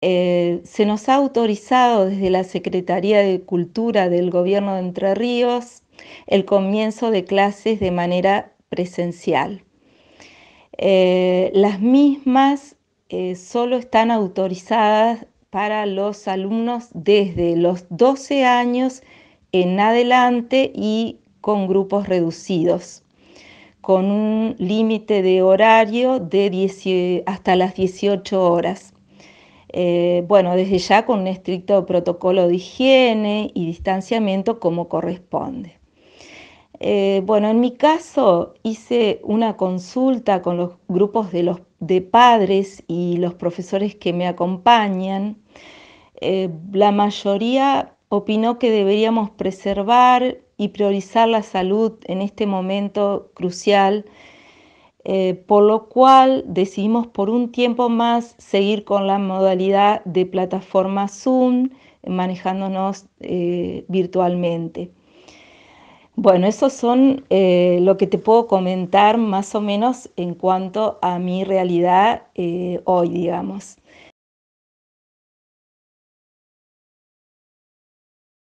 Eh, se nos ha autorizado desde la Secretaría de Cultura del Gobierno de Entre Ríos el comienzo de clases de manera presencial. Eh, las mismas eh, solo están autorizadas para los alumnos desde los 12 años en adelante y con grupos reducidos, con un límite de horario de hasta las 18 horas. Eh, bueno, desde ya con un estricto protocolo de higiene y distanciamiento como corresponde. Eh, bueno, en mi caso hice una consulta con los grupos de, los, de padres y los profesores que me acompañan. Eh, la mayoría opinó que deberíamos preservar y priorizar la salud en este momento crucial eh, por lo cual decidimos por un tiempo más seguir con la modalidad de plataforma Zoom, manejándonos eh, virtualmente. Bueno, eso son eh, lo que te puedo comentar más o menos en cuanto a mi realidad hoy, digamos.